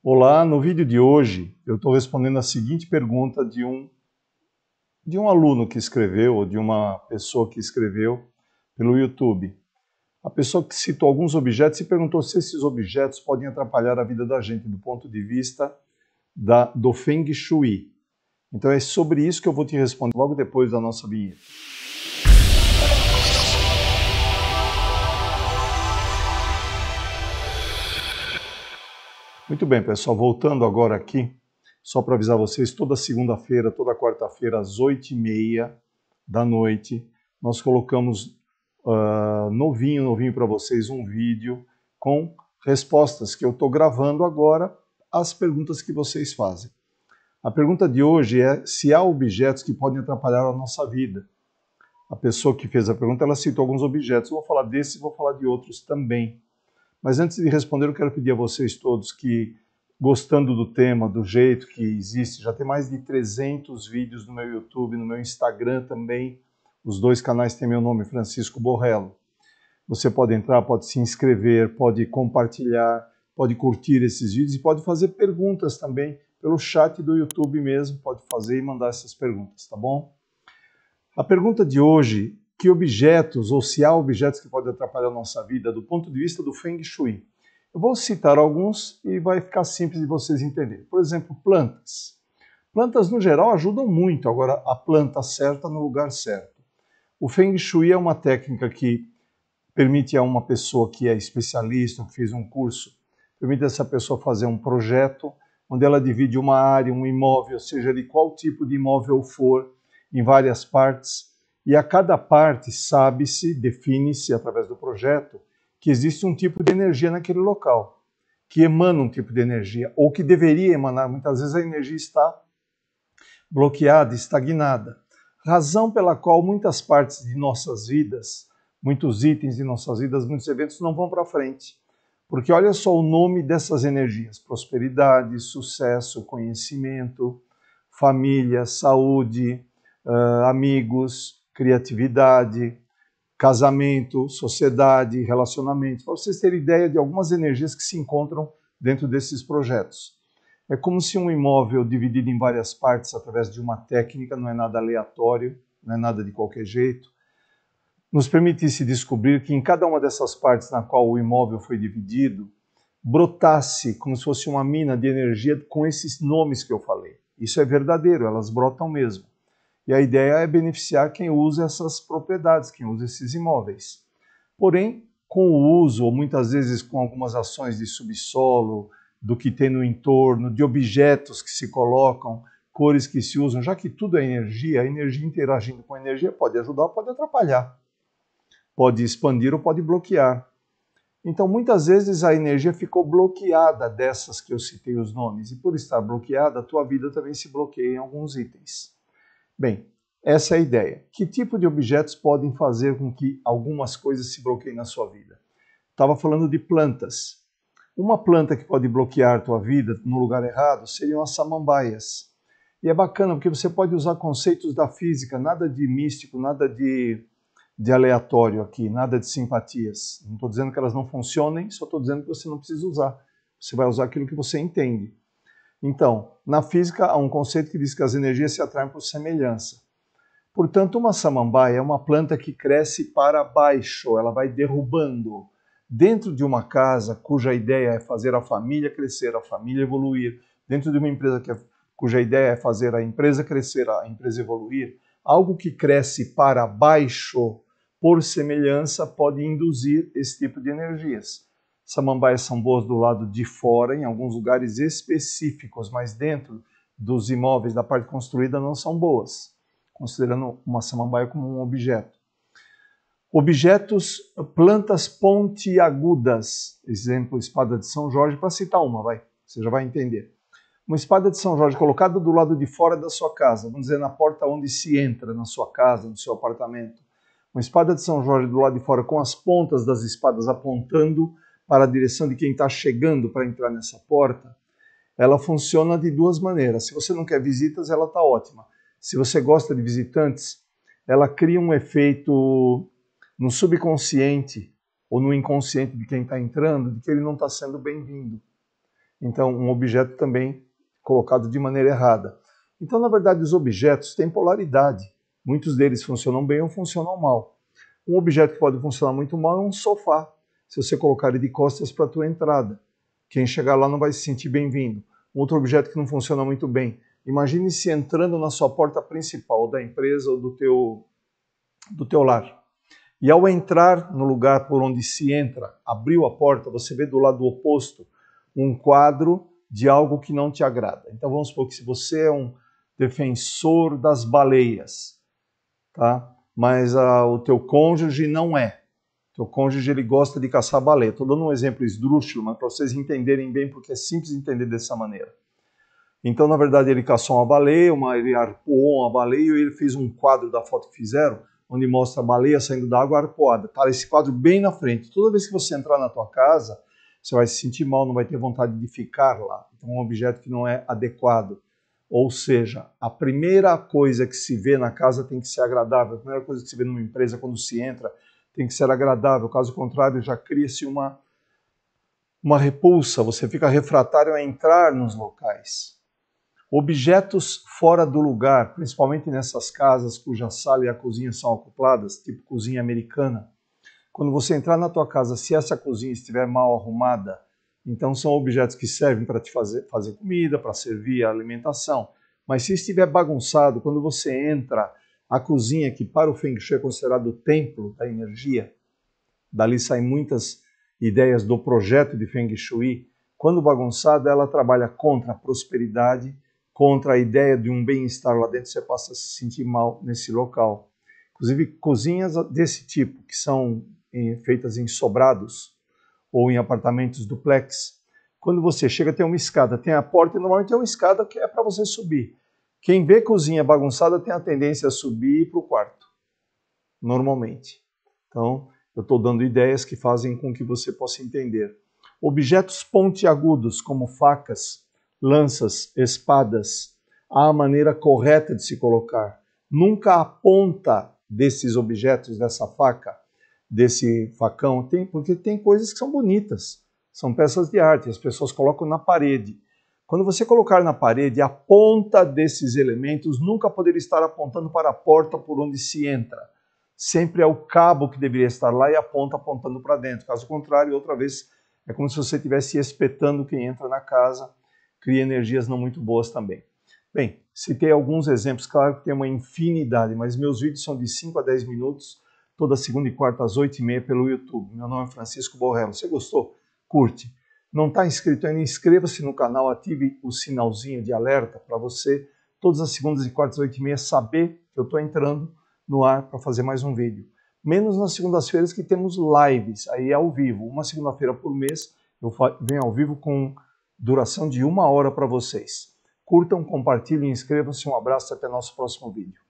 Olá, no vídeo de hoje eu estou respondendo a seguinte pergunta de um de um aluno que escreveu ou de uma pessoa que escreveu pelo YouTube. A pessoa que citou alguns objetos e perguntou se esses objetos podem atrapalhar a vida da gente do ponto de vista da, do Feng Shui. Então é sobre isso que eu vou te responder logo depois da nossa vinheta. Muito bem, pessoal, voltando agora aqui, só para avisar vocês, toda segunda-feira, toda quarta-feira, às oito e meia da noite, nós colocamos uh, novinho, novinho para vocês, um vídeo com respostas que eu estou gravando agora às perguntas que vocês fazem. A pergunta de hoje é se há objetos que podem atrapalhar a nossa vida. A pessoa que fez a pergunta, ela citou alguns objetos. Eu vou falar desse e vou falar de outros também. Mas antes de responder, eu quero pedir a vocês todos que, gostando do tema, do jeito que existe, já tem mais de 300 vídeos no meu YouTube, no meu Instagram também. Os dois canais têm meu nome, Francisco Borrello. Você pode entrar, pode se inscrever, pode compartilhar, pode curtir esses vídeos e pode fazer perguntas também pelo chat do YouTube mesmo. Pode fazer e mandar essas perguntas, tá bom? A pergunta de hoje que objetos ou se há objetos que podem atrapalhar a nossa vida do ponto de vista do Feng Shui. Eu vou citar alguns e vai ficar simples de vocês entenderem. Por exemplo, plantas. Plantas, no geral, ajudam muito, agora, a planta certa no lugar certo. O Feng Shui é uma técnica que permite a uma pessoa que é especialista, que fez um curso, permite essa pessoa fazer um projeto onde ela divide uma área, um imóvel, seja de qual tipo de imóvel for, em várias partes, e a cada parte sabe-se, define-se através do projeto, que existe um tipo de energia naquele local, que emana um tipo de energia, ou que deveria emanar. Muitas vezes a energia está bloqueada, estagnada. Razão pela qual muitas partes de nossas vidas, muitos itens de nossas vidas, muitos eventos não vão para frente. Porque olha só o nome dessas energias: prosperidade, sucesso, conhecimento, família, saúde, amigos, criatividade, casamento, sociedade, relacionamento, para vocês terem ideia de algumas energias que se encontram dentro desses projetos. É como se um imóvel dividido em várias partes através de uma técnica, não é nada aleatório, não é nada de qualquer jeito, nos permitisse descobrir que em cada uma dessas partes na qual o imóvel foi dividido, brotasse como se fosse uma mina de energia com esses nomes que eu falei. Isso é verdadeiro, elas brotam mesmo. E a ideia é beneficiar quem usa essas propriedades, quem usa esses imóveis. Porém, com o uso, ou muitas vezes com algumas ações de subsolo, do que tem no entorno, de objetos que se colocam, cores que se usam, já que tudo é energia, a energia interagindo com a energia pode ajudar ou pode atrapalhar, pode expandir ou pode bloquear. Então, muitas vezes a energia ficou bloqueada dessas que eu citei os nomes, e por estar bloqueada, a tua vida também se bloqueia em alguns itens. Bem, essa é a ideia. Que tipo de objetos podem fazer com que algumas coisas se bloqueiem na sua vida? Estava falando de plantas. Uma planta que pode bloquear a tua vida no lugar errado seriam as samambaias. E é bacana porque você pode usar conceitos da física, nada de místico, nada de, de aleatório aqui, nada de simpatias. Não estou dizendo que elas não funcionem, só estou dizendo que você não precisa usar. Você vai usar aquilo que você entende. Então, na física há um conceito que diz que as energias se atraem por semelhança. Portanto, uma samambaia é uma planta que cresce para baixo, ela vai derrubando. Dentro de uma casa cuja ideia é fazer a família crescer, a família evoluir, dentro de uma empresa que é, cuja ideia é fazer a empresa crescer, a empresa evoluir, algo que cresce para baixo, por semelhança, pode induzir esse tipo de energias samambaias são boas do lado de fora, em alguns lugares específicos, mas dentro dos imóveis da parte construída não são boas, considerando uma samambaia como um objeto. Objetos, plantas pontiagudas, exemplo, espada de São Jorge, para citar uma, vai, você já vai entender. Uma espada de São Jorge colocada do lado de fora da sua casa, vamos dizer, na porta onde se entra, na sua casa, no seu apartamento. Uma espada de São Jorge do lado de fora com as pontas das espadas apontando para a direção de quem está chegando para entrar nessa porta, ela funciona de duas maneiras. Se você não quer visitas, ela está ótima. Se você gosta de visitantes, ela cria um efeito no subconsciente ou no inconsciente de quem está entrando, de que ele não está sendo bem-vindo. Então, um objeto também colocado de maneira errada. Então, na verdade, os objetos têm polaridade. Muitos deles funcionam bem ou funcionam mal. Um objeto que pode funcionar muito mal é um sofá se você colocar ele de costas para a tua entrada. Quem chegar lá não vai se sentir bem-vindo. Outro objeto que não funciona muito bem. Imagine se entrando na sua porta principal da empresa ou do teu, do teu lar. E ao entrar no lugar por onde se entra, abriu a porta, você vê do lado oposto um quadro de algo que não te agrada. Então vamos supor que se você é um defensor das baleias, tá? mas a, ah, o teu cônjuge não é o cônjuge ele gosta de caçar baleia. Estou dando um exemplo esdrúxulo, mas para vocês entenderem bem, porque é simples entender dessa maneira. Então, na verdade, ele caçou uma baleia, uma, ele arpoou uma baleia e ele fez um quadro da foto que fizeram, onde mostra a baleia saindo da água arpoada. está esse quadro bem na frente. Toda vez que você entrar na tua casa, você vai se sentir mal, não vai ter vontade de ficar lá. Então, é um objeto que não é adequado. Ou seja, a primeira coisa que se vê na casa tem que ser agradável. A primeira coisa que se vê numa empresa quando se entra tem que ser agradável, caso contrário, já cria-se uma, uma repulsa, você fica refratário a entrar nos locais. Objetos fora do lugar, principalmente nessas casas cuja sala e a cozinha são acopladas, tipo cozinha americana. Quando você entrar na tua casa, se essa cozinha estiver mal arrumada, então são objetos que servem para te fazer, fazer comida, para servir a alimentação. Mas se estiver bagunçado, quando você entra, a cozinha, que para o Feng Shui é considerado o templo da energia, dali saem muitas ideias do projeto de Feng Shui. Quando bagunçada, ela trabalha contra a prosperidade, contra a ideia de um bem-estar lá dentro, você passa a se sentir mal nesse local. Inclusive, cozinhas desse tipo, que são eh, feitas em sobrados ou em apartamentos duplex, quando você chega, tem uma escada, tem a porta, e normalmente é uma escada que é para você subir. Quem vê cozinha bagunçada tem a tendência a subir para o quarto, normalmente. Então, eu estou dando ideias que fazem com que você possa entender. Objetos pontiagudos, como facas, lanças, espadas, há a maneira correta de se colocar. Nunca a ponta desses objetos, dessa faca, desse facão, tem, porque tem coisas que são bonitas, são peças de arte, as pessoas colocam na parede. Quando você colocar na parede, a ponta desses elementos nunca poderia estar apontando para a porta por onde se entra. Sempre é o cabo que deveria estar lá e a ponta apontando para dentro. Caso contrário, outra vez é como se você estivesse espetando quem entra na casa, cria energias não muito boas também. Bem, citei alguns exemplos, claro que tem uma infinidade, mas meus vídeos são de 5 a 10 minutos, toda segunda e quarta às 8 e meia pelo YouTube. Meu nome é Francisco Borrello. Você gostou? Curte não está inscrito ainda, inscreva-se no canal, ative o sinalzinho de alerta para você, todas as segundas e quartas, oito e meia, saber que eu estou entrando no ar para fazer mais um vídeo. Menos nas segundas-feiras que temos lives, aí é ao vivo. Uma segunda-feira por mês eu venho ao vivo com duração de uma hora para vocês. Curtam, compartilhem, inscrevam-se. Um abraço até nosso próximo vídeo.